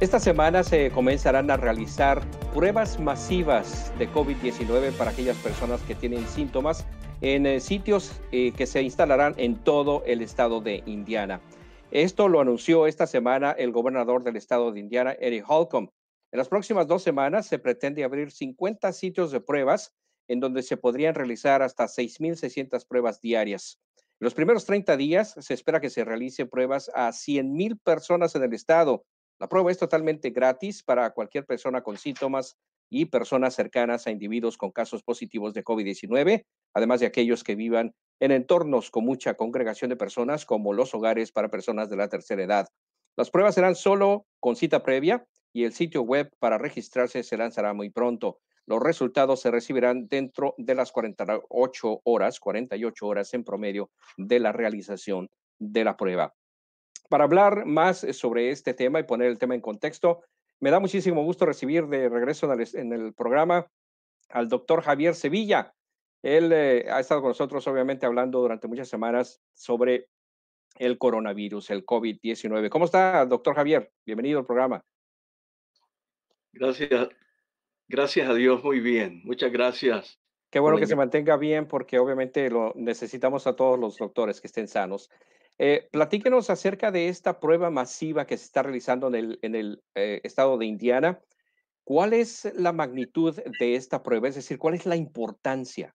Esta semana se comenzarán a realizar pruebas masivas de COVID-19 para aquellas personas que tienen síntomas en eh, sitios eh, que se instalarán en todo el estado de Indiana. Esto lo anunció esta semana el gobernador del estado de Indiana, Eric Holcomb. En las próximas dos semanas se pretende abrir 50 sitios de pruebas en donde se podrían realizar hasta 6.600 pruebas diarias. En los primeros 30 días se espera que se realicen pruebas a 100.000 personas en el estado, la prueba es totalmente gratis para cualquier persona con síntomas y personas cercanas a individuos con casos positivos de COVID-19, además de aquellos que vivan en entornos con mucha congregación de personas, como los hogares para personas de la tercera edad. Las pruebas serán solo con cita previa y el sitio web para registrarse se lanzará muy pronto. Los resultados se recibirán dentro de las 48 horas, 48 horas en promedio de la realización de la prueba. Para hablar más eh, sobre este tema y poner el tema en contexto, me da muchísimo gusto recibir de regreso en el, programa al doctor Javier Sevilla. Él eh, ha estado con nosotros, obviamente, hablando durante muchas semanas sobre el coronavirus, el COVID-19. ¿Cómo está, doctor Javier? Bienvenido al programa. Gracias. Gracias a Dios, muy bien. Muchas gracias. Qué bueno que se mantenga bien porque obviamente lo necesitamos a todos los doctores que estén sanos. Eh, platíquenos acerca de esta prueba masiva que se está realizando en el, eh, estado de Indiana. ¿Cuál es la magnitud de esta prueba? Es decir, ¿cuál es la importancia?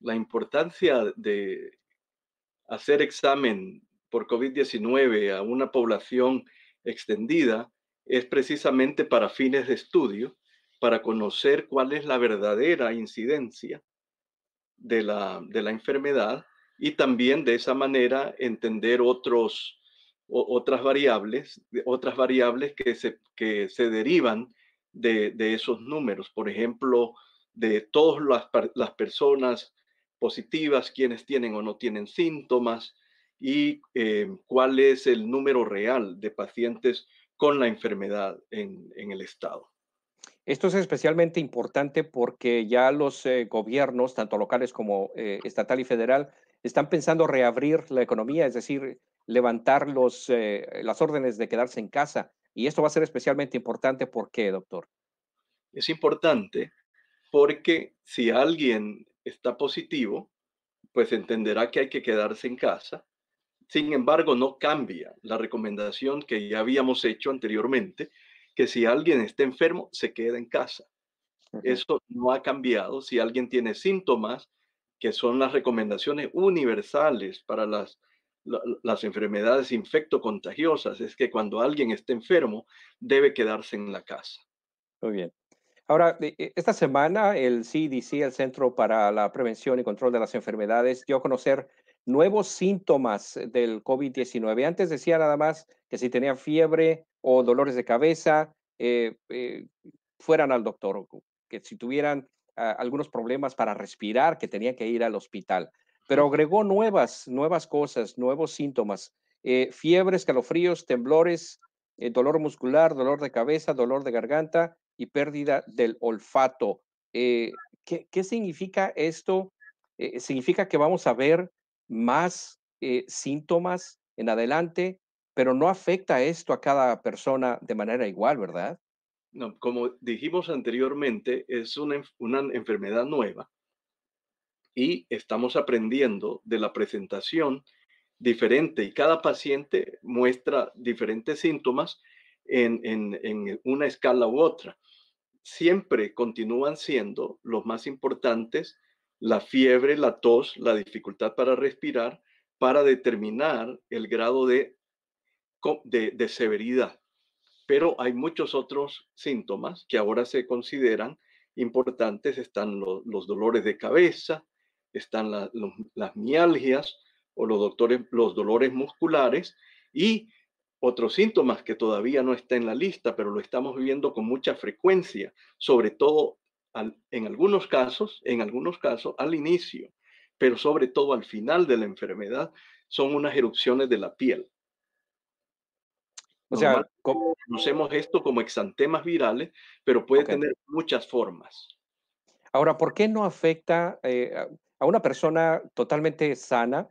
La importancia de hacer examen por COVID-19 a una población extendida es precisamente para fines de estudio, para conocer cuál es la verdadera incidencia de la enfermedad y también de esa manera entender otros, otras variables, otras variables que se, que se derivan de, esos números. Por ejemplo, de todas las, personas positivas, quienes tienen o no tienen síntomas y eh, cuál es el número real de pacientes con la enfermedad en, el estado. Esto es especialmente importante porque ya los eh, gobiernos, tanto locales como eh, estatal y federal, están pensando reabrir la economía, es decir, levantar los, eh, las órdenes de quedarse en casa. Y esto va a ser especialmente importante. ¿Por qué, doctor? Es importante porque si alguien está positivo, pues entenderá que hay que quedarse en casa. Sin embargo, no cambia la recomendación que ya habíamos hecho anteriormente, que si alguien está enfermo, se queda en casa. Eso no ha cambiado. Si alguien tiene síntomas, que son las recomendaciones universales para las, las enfermedades contagiosas es que cuando alguien esté enfermo debe quedarse en la casa. Muy bien. Ahora, eh, eh, esta semana el CDC, el Centro para la Prevención y Control de las Enfermedades, dio a conocer nuevos síntomas del COVID-19. Antes decía nada más que si tenía fiebre o dolores de cabeza, eh, fueran al doctor, que si tuvieran algunos problemas para respirar que tenía que ir al hospital, pero agregó nuevas, nuevas cosas, nuevos síntomas, eh, fiebres, calofríos, temblores, eh, dolor muscular, dolor de cabeza, dolor de garganta y pérdida del olfato. Eh, ¿qué, significa esto? Eh, significa que vamos a ver más síntomas en adelante, pero no afecta esto a cada persona de manera igual, ¿verdad? como dijimos anteriormente, es una, enfermedad nueva y estamos aprendiendo de la presentación diferente y cada paciente muestra diferentes síntomas en, una escala u otra. Siempre continúan siendo los más importantes la fiebre, la tos, la dificultad para respirar para determinar el grado de, de severidad pero hay muchos otros síntomas que ahora se consideran importantes. Están los dolores de cabeza, están las mialgias o los, dolores musculares y otros síntomas que todavía no está en la lista, pero lo estamos viviendo con mucha frecuencia, sobre todo en algunos casos, en algunos casos al inicio, pero sobre todo al final de la enfermedad, son unas erupciones de la piel. O sea, conocemos esto como exantemas virales, pero puede tener muchas formas. Ahora, ¿por qué no afecta eh, a una persona totalmente sana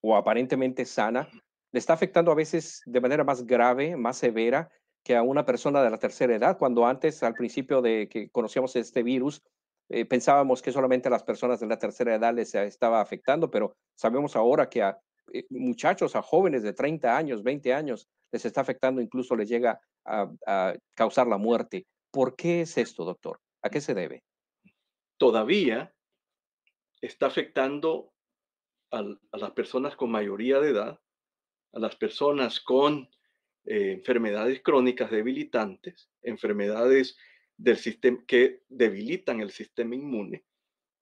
o aparentemente sana? Le está afectando a veces de manera más grave, más severa que a una persona de la tercera edad, cuando antes, al principio de que conocíamos este virus, eh, pensábamos que solamente a las personas de la tercera edad les eh, estaba afectando, pero sabemos ahora que a muchachos, a jóvenes de 30 años, 20 años, les está afectando, incluso les llega a, causar la muerte. ¿Por qué es esto, doctor? ¿A qué se debe? Todavía está afectando a, las personas con mayoría de edad, a las personas con eh, enfermedades crónicas debilitantes, enfermedades del sistema que debilitan el sistema inmune,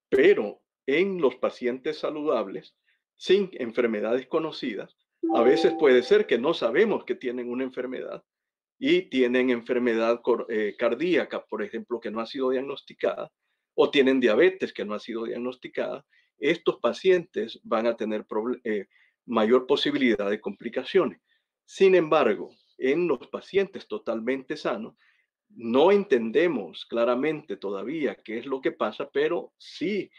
pero en los pacientes saludables sin enfermedades conocidas a veces puede ser que no sabemos que tienen una enfermedad y tienen enfermedad eh, cardíaca, por ejemplo, que no ha sido diagnosticada, o tienen diabetes que no ha sido diagnosticada. Estos pacientes van a tener eh, mayor posibilidad de complicaciones. Sin embargo, en los pacientes totalmente sanos, no entendemos claramente todavía qué es lo que pasa, pero sí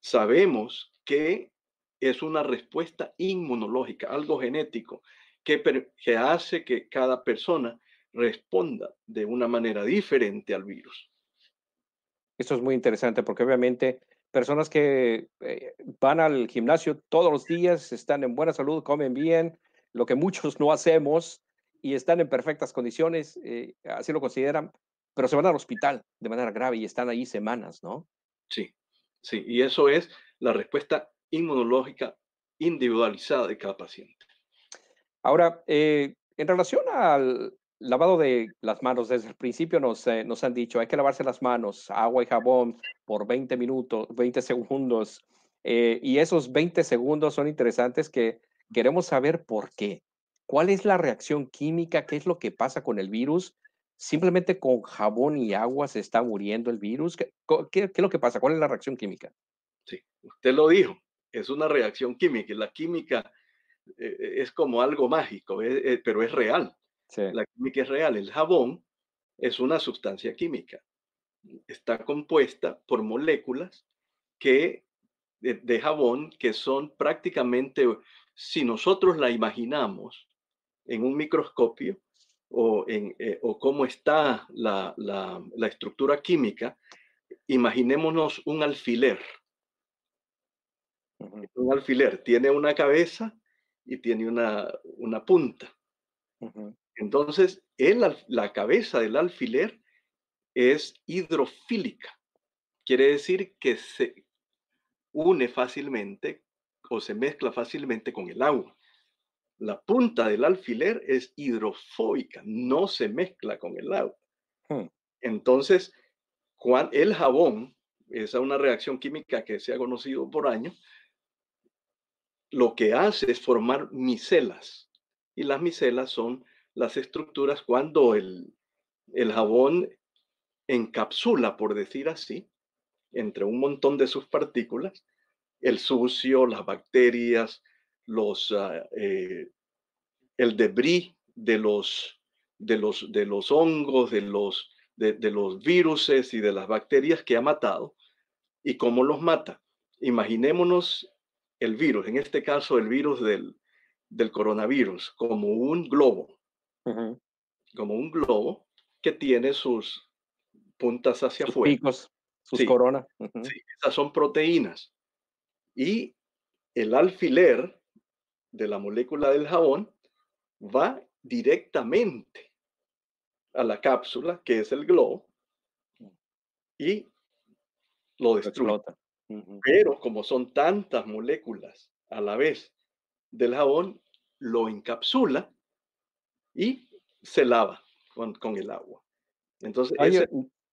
sabemos que es una respuesta inmunológica, algo genético, que, que hace que cada persona responda de una manera diferente al virus. Esto es muy interesante porque obviamente personas que eh, van al gimnasio todos los días, están en buena salud, comen bien, lo que muchos no hacemos y están en perfectas condiciones, eh, así lo consideran, pero se van al hospital de manera grave y están ahí semanas, ¿no? Sí, sí, y eso es la respuesta inmunológica individualizada de cada paciente. Ahora, eh, en relación al lavado de las manos, desde el principio nos, eh, nos han dicho, hay que lavarse las manos, agua y jabón por 20 minutos, 20 segundos. Eh, y esos 20 segundos son interesantes que queremos saber por qué. ¿Cuál es la reacción química? ¿Qué es lo que pasa con el virus? ¿Simplemente con jabón y agua se está muriendo el virus? ¿Qué, qué es lo que pasa? ¿Cuál es la reacción química? Sí, usted lo dijo es una reacción química. La química eh, eh, es como algo mágico, eh, pero es real. La química es real. El jabón es una sustancia química. Está compuesta por moléculas que, de, jabón que son prácticamente, si nosotros la imaginamos en un microscopio, o, en, cómo está la, la, estructura química, imaginémonos un alfiler. Un alfiler tiene una cabeza y tiene una, una punta. Entonces, la cabeza del alfiler es hidrofílica. Quiere decir que se une fácilmente o se mezcla fácilmente con el agua. La punta del alfiler es hidrofóbica, no se mezcla con el agua. Hmm. Entonces, el jabón, esa es una reacción química que se ha conocido por años, lo que hace es formar micelas. Y las micelas son las estructuras cuando el, jabón encapsula, por decir así, entre un montón de sus partículas, el sucio, las bacterias, los, ah, eh, el debris de los, de, los, de los hongos, de los, de, de los virus y de las bacterias que ha matado y cómo los mata. Imaginémonos el virus, en este caso el virus del, coronavirus, como un globo, como un globo que tiene sus puntas hacia sus afuera. Picos, sus coronas. sí, esas son proteínas. Y el alfiler de la molécula del jabón va directamente a la cápsula, que es el globo, y lo destruye. Pero como son tantas moléculas a la vez del jabón, lo encapsula y se lava con, el agua. Entonces,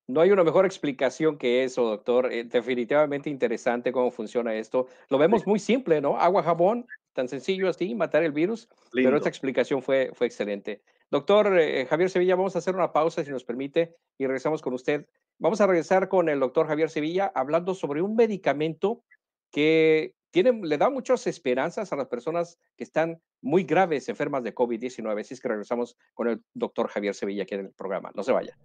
no hay una mejor explicación que eso, doctor. Eh, definitivamente interesante cómo funciona esto. Lo vemos muy simple, ¿no? Agua, jabón, tan sencillo así, matar el virus. Pero esta explicación fue, fue excelente. Doctor eh, Javier Sevilla, vamos a hacer una pausa, si nos permite, y regresamos con usted Vamos a regresar con el doctor Javier Sevilla hablando sobre un medicamento que le da muchas esperanzas a las personas que están muy graves, enfermas de COVID-19. Así es que regresamos con el doctor Javier Sevilla aquí en el programa. No se vaya.